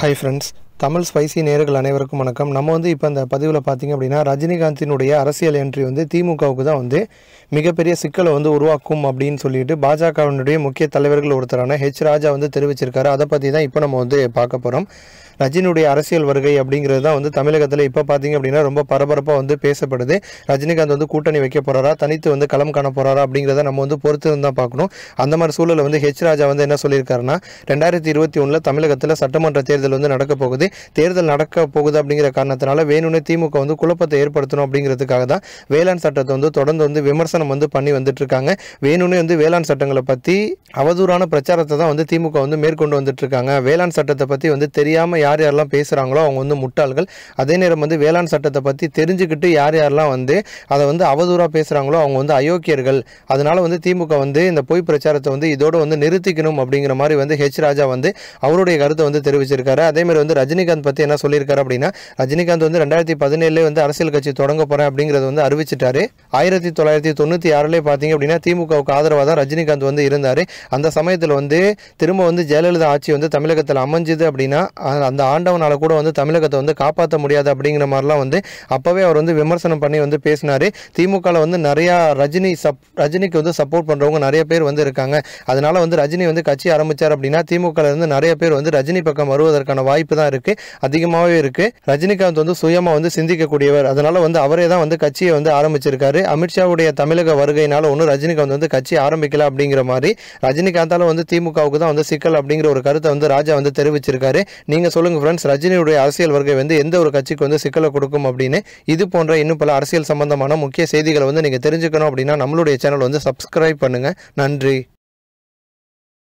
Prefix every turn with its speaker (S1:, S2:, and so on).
S1: Hi friends, Tamil spicy நேர்கள் அனைவருக்கும் வணக்கம் நம்ம வந்து இப்போ அந்த பதிவில் பார்த்திங்க அப்படின்னா ரஜினிகாந்தினுடைய அரசியல் என்ட்ரி வந்து திமுகவுக்கு தான் வந்து மிகப்பெரிய சிக்கலை வந்து உருவாக்கும் அப்படின்னு சொல்லிட்டு பாஜகவினுடைய முக்கிய தலைவர்கள் ஒருத்தரான ஹெச் ராஜா வந்து தெரிவிச்சிருக்காரு அதை பற்றி தான் இப்போ நம்ம வந்து பார்க்க போகிறோம் ரஜினியுடைய அரசியல் வருகை அப்படிங்கிறது தான் வந்து தமிழகத்தில் இப்போ பார்த்திங்க அப்படின்னா ரொம்ப பரபரப்பாக வந்து பேசப்படுது ரஜினிகாந்த் வந்து கூட்டணி வைக்க போகிறாரா தனித்து வந்து களம் காண போகிறாரா அப்படிங்கிறத நம்ம வந்து பொறுத்து இருந்தால் பார்க்கணும் அந்த மாதிரி சூழலில் வந்து ஹெச் ராஜா வந்து என்ன சொல்லியிருக்காருன்னா ரெண்டாயிரத்தி இருபத்தி ஒன்றில் தமிழகத்தில் சட்டமன்ற தேர்தல் வந்து நடக்க போகுது வந்து தேர்தல் நடக்க போகுது அப்படிங்கிற காரணத்தினால வேணும்னு திமுக வந்து குழப்பத்தை ஏற்படுத்தணும் அப்படிங்கிறதுக்காக தான் வேளாண் சட்டத்தை வந்து தொடர்ந்து வந்து விமர்சனம் வந்து பண்ணி வந்துட்டு இருக்காங்க வேணும்னே வந்து வேளாண் சட்டங்களை பற்றி அவதூறான பிரச்சாரத்தை தான் வந்து திமுக வந்து மேற்கொண்டு வந்துட்டு இருக்காங்க வேளாண் சட்டத்தை பற்றி வந்து தெரியாமல் யார் யாரெல்லாம் பேசுகிறாங்களோ அவங்க வந்து முட்டாள்கள் அதே நேரம் வந்து வேளாண் சட்டத்தை பற்றி தெரிஞ்சுக்கிட்டு யார் யாரெல்லாம் வந்து அதை வந்து அவதூறாக பேசுகிறாங்களோ அவங்க வந்து அயோக்கியர்கள் அதனால வந்து திமுக வந்து இந்த பொய் பிரச்சாரத்தை வந்து இதோடு வந்து நிறுத்திக்கணும் அப்படிங்கிற மாதிரி வந்து ஹெச் ராஜா வந்து அவருடைய கருத்தை வந்து தெரிவிச்சிருக்காரு அதேமாதிரி வந்து ரஜினி ரஜினிகாந்த் பற்றி என்ன சொல்லியிருக்காரு அப்படின்னா ரஜினிகாந்த் வந்து ரெண்டாயிரத்தி பதினேழுல வந்து அரசியல் கட்சி தொடங்க போகிறேன் அப்படிங்கிறது வந்து அறிவிச்சிட்டாரு ஆயிரத்தி தொள்ளாயிரத்தி தொண்ணூற்றி ஆறுலேயே பார்த்தீங்க அப்படின்னா திமுகவுக்கு ஆதரவாக தான் ரஜினிகாந்த் வந்து இருந்தார் அந்த சமயத்தில் வந்து திரும்ப வந்து ஜெயலலிதா ஆட்சி வந்து தமிழகத்தில் அமைஞ்சுது அப்படின்னா அந்த ஆண்டவனால் கூட வந்து தமிழகத்தை வந்து காப்பாற்ற முடியாது அப்படிங்கிற மாதிரிலாம் வந்து அப்போவே அவர் வந்து விமர்சனம் பண்ணி வந்து பேசினார் திமுகவில் வந்து நிறையா ரஜினி சப் ரஜினிக்கு வந்து சப்போர்ட் பண்ணுறவங்க நிறைய பேர் வந்து இருக்காங்க அதனால் வந்து ரஜினி வந்து கட்சி ஆரம்பித்தார் அப்படின்னா இருந்து நிறைய பேர் வந்து ரஜினி பக்கம் வருவதற்கான வாய்ப்பு தான் இருக்குது அளவுக்கு அதிகமாகவே இருக்குது ரஜினிகாந்த் வந்து சுயமாக வந்து சிந்திக்கக்கூடியவர் அதனால் வந்து அவரே தான் வந்து கட்சியை வந்து ஆரம்பிச்சிருக்காரு அமித்ஷாவுடைய தமிழக வருகையினால ஒன்றும் ரஜினிகாந்த் வந்து கட்சி ஆரம்பிக்கல அப்படிங்கிற மாதிரி ரஜினிகாந்தால் வந்து திமுகவுக்கு தான் வந்து சிக்கல் அப்படிங்கிற ஒரு கருத்தை வந்து ராஜா வந்து தெரிவிச்சிருக்காரு நீங்கள் சொல்லுங்கள் ஃப்ரெண்ட்ஸ் ரஜினியுடைய அரசியல் வருகை வந்து எந்த ஒரு கட்சிக்கு வந்து சிக்கலை கொடுக்கும் அப்படின்னு இது போன்ற இன்னும் பல அரசியல் சம்பந்தமான முக்கிய செய்திகளை வந்து நீங்கள் தெரிஞ்சுக்கணும் அப்படின்னா நம்மளுடைய சேனல் வந்து சப்ஸ்கிரைப் பண்ணுங்கள் நன்றி